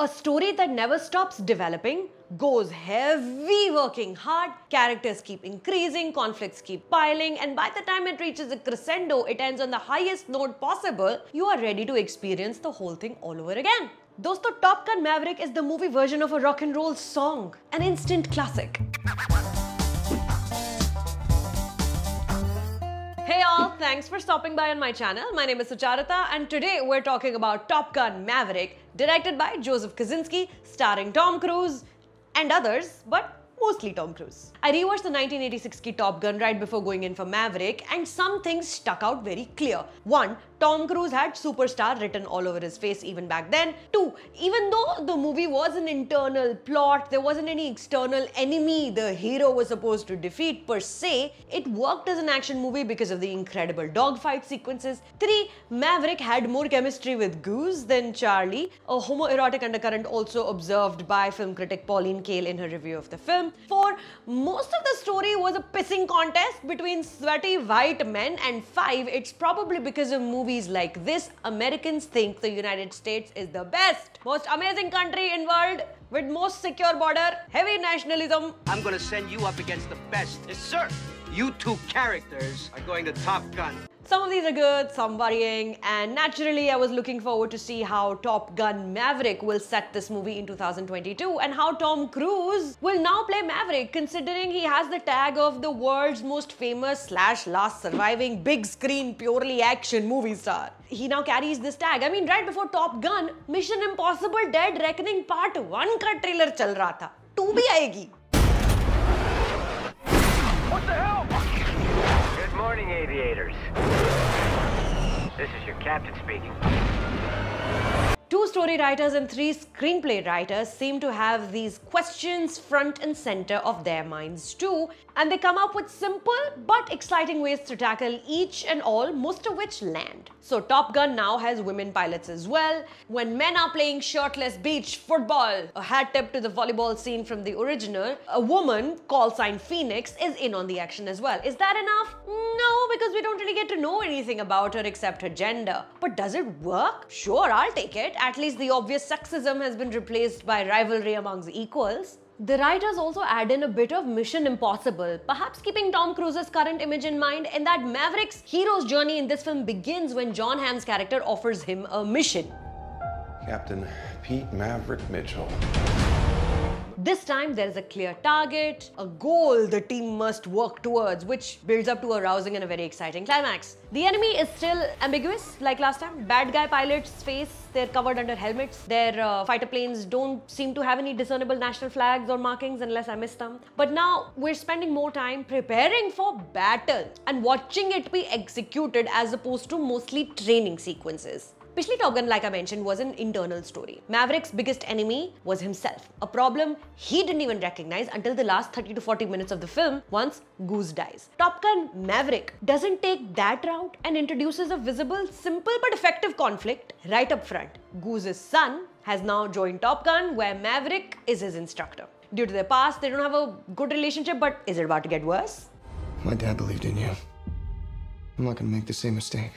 A story that never stops developing, goes heavy working hard, characters keep increasing, conflicts keep piling, and by the time it reaches a crescendo, it ends on the highest note possible, you are ready to experience the whole thing all over again. Dosto, Top Gun Maverick is the movie version of a rock and roll song, an instant classic. Hey all, thanks for stopping by on my channel. My name is Sucharita and today we're talking about Top Gun Maverick, directed by Joseph Kaczynski, starring Tom Cruise and others, but mostly Tom Cruise. I rewatched the 1986 Top Gun right before going in for Maverick and some things stuck out very clear. One, Tom Cruise had superstar written all over his face even back then. Two, even though the movie was an internal plot, there wasn't any external enemy the hero was supposed to defeat per se, it worked as an action movie because of the incredible dogfight sequences. Three, Maverick had more chemistry with Goose than Charlie, a homoerotic undercurrent also observed by film critic Pauline Kael in her review of the film. Four, most of the story was a pissing contest between sweaty white men and five, it's probably because of movie movies like this, Americans think the United States is the best, most amazing country in world, with most secure border, heavy nationalism. I'm gonna send you up against the best. Yes, sir. You two characters are going to Top Gun. Some of these are good, some worrying, and naturally I was looking forward to see how Top Gun Maverick will set this movie in 2022 and how Tom Cruise will now play Maverick considering he has the tag of the world's most famous slash last surviving big screen purely action movie star. He now carries this tag. I mean, right before Top Gun, Mission Impossible Dead Reckoning Part 1 का trailer चल रहा था Two भी आएगी aviators. This is your captain speaking. Two story writers and three screenplay writers seem to have these questions front and center of their minds too, and they come up with simple but exciting ways to tackle each and all, most of which land. So, Top Gun now has women pilots as well. When men are playing shirtless beach football, a hat tip to the volleyball scene from the original, a woman, call sign Phoenix, is in on the action as well. Is that enough? No, because we don't really get to know anything about her except her gender. But does it work? Sure, I'll take it. At least the obvious sexism has been replaced by rivalry amongst equals, the writers also add in a bit of Mission Impossible, perhaps keeping Tom Cruise's current image in mind, and that Maverick's hero's journey in this film begins when John Hamm's character offers him a mission. Captain Pete Maverick Mitchell. This time there is a clear target, a goal the team must work towards, which builds up to a rousing and a very exciting climax. The enemy is still ambiguous, like last time. Bad guy pilots face they're covered under helmets. Their uh, fighter planes don't seem to have any discernible national flags or markings unless I miss them. But now we're spending more time preparing for battle and watching it be executed as opposed to mostly training sequences. Pichli Top Gun, like I mentioned, was an internal story. Maverick's biggest enemy was himself, a problem he didn't even recognize until the last 30 to 40 minutes of the film once Goose dies. Top Gun Maverick doesn't take that route and introduces a visible, simple but effective conflict right up front. Goose's son has now joined Top Gun, where Maverick is his instructor. Due to their past, they don't have a good relationship, but is it about to get worse? My dad believed in you. I'm not gonna make the same mistake.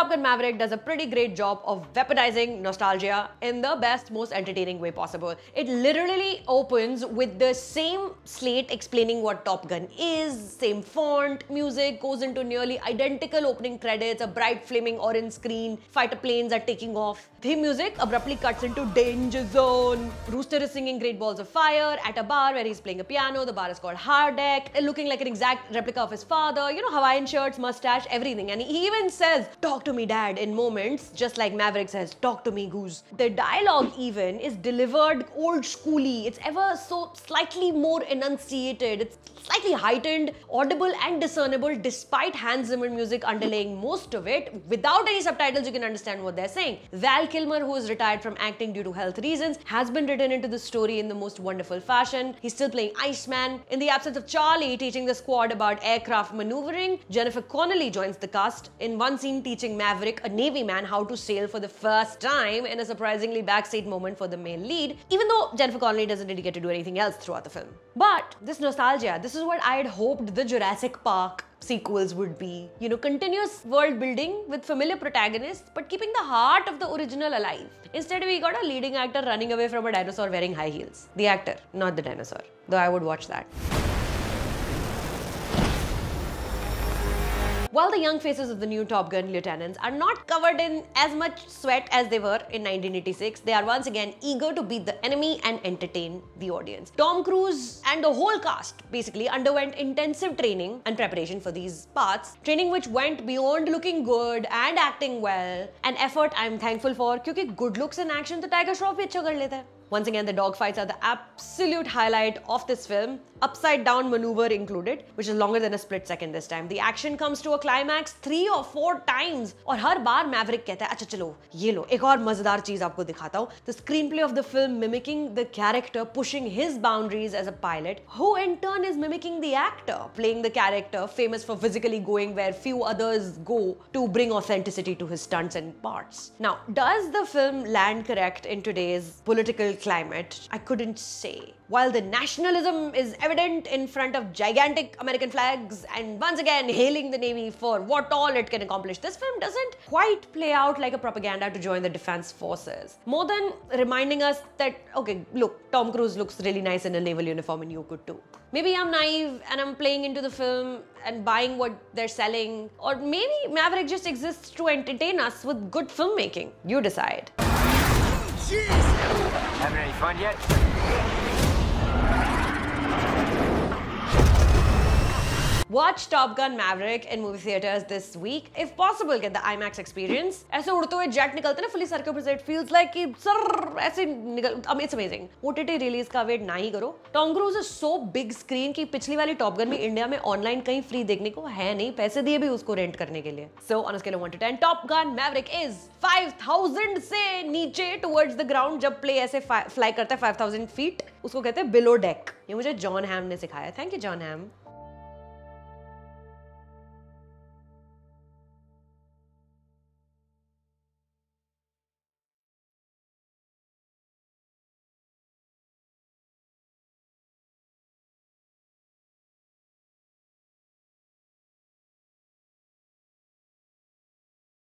Top Gun Maverick does a pretty great job of weaponizing nostalgia in the best, most entertaining way possible. It literally opens with the same slate explaining what Top Gun is, same font, music goes into nearly identical opening credits, a bright flaming orange screen, fighter planes are taking off. theme music abruptly cuts into Danger Zone. Rooster is singing Great Balls of Fire at a bar where he's playing a piano. The bar is called Hardeck, looking like an exact replica of his father. You know, Hawaiian shirts, mustache, everything. And he even says, to." to me dad in moments, just like Maverick says, talk to me goose. The dialogue even is delivered old schooly. It's ever so slightly more enunciated. It's slightly heightened, audible and discernible despite Hans Zimmer music underlaying most of it. Without any subtitles, you can understand what they're saying. Val Kilmer, who is retired from acting due to health reasons, has been written into the story in the most wonderful fashion. He's still playing Iceman. In the absence of Charlie teaching the squad about aircraft maneuvering, Jennifer Connelly joins the cast in one scene teaching Maverick, a Navy man, how to sail for the first time in a surprisingly backseat moment for the male lead, even though Jennifer Connelly doesn't really get to do anything else throughout the film. But this nostalgia, this this is what I had hoped the Jurassic Park sequels would be. You know, continuous world building with familiar protagonists, but keeping the heart of the original alive. Instead, we got a leading actor running away from a dinosaur wearing high heels. The actor, not the dinosaur. Though I would watch that. While the young faces of the new Top Gun lieutenants are not covered in as much sweat as they were in 1986, they are once again eager to beat the enemy and entertain the audience. Tom Cruise and the whole cast basically underwent intensive training and preparation for these parts, training which went beyond looking good and acting well, an effort I'm thankful for because good looks and action the Tiger Shroff भी अच्छा कर लेता है once again, the dogfights are the absolute highlight of this film, upside down maneuver included, which is longer than a split second this time. The action comes to a climax three or four times, And every time Maverick says, "Achha, chalo, ye lo." लो एक और मजेदार चीज आपको दिखाता The screenplay of the film mimicking the character pushing his boundaries as a pilot, who in turn is mimicking the actor playing the character, famous for physically going where few others go to bring authenticity to his stunts and parts. Now, does the film land correct in today's political climate, I couldn't say. While the nationalism is evident in front of gigantic American flags and once again hailing the Navy for what all it can accomplish, this film doesn't quite play out like a propaganda to join the defense forces. More than reminding us that, okay, look, Tom Cruise looks really nice in a naval uniform and you could too. Maybe I'm naive and I'm playing into the film and buying what they're selling, or maybe Maverick just exists to entertain us with good filmmaking. You decide. Jeez. Any fun yet? Watch Top Gun Maverick in movie theaters this week. If possible, get the IMAX experience. ऐसे उड़ते हुए jet निकलते हैं ना fully sir के ऊपर से it feels like कि सर ऐसे निकल अब इट्स अमेजिंग ओटीटी रिलीज का वेट ना ही करो Tom Cruise is so big screen की पिछली वाली टॉप गन भी इंडिया में ऑनलाइन कहीं फ्री देखने को है नहीं पैसे दिए भी उसको रेंट करने के लिए so on scale 1 to 10 Top Gun Maverick is 5000 से नीचे टुवर्ड्स द ग्राउंड जब प्ले ऐसे फ्लाई करता है 5000 फीट उसको कहते हैं बिलो डेक ये मुझे जॉन हैम ने सिखाया थैंक यू जॉन हैम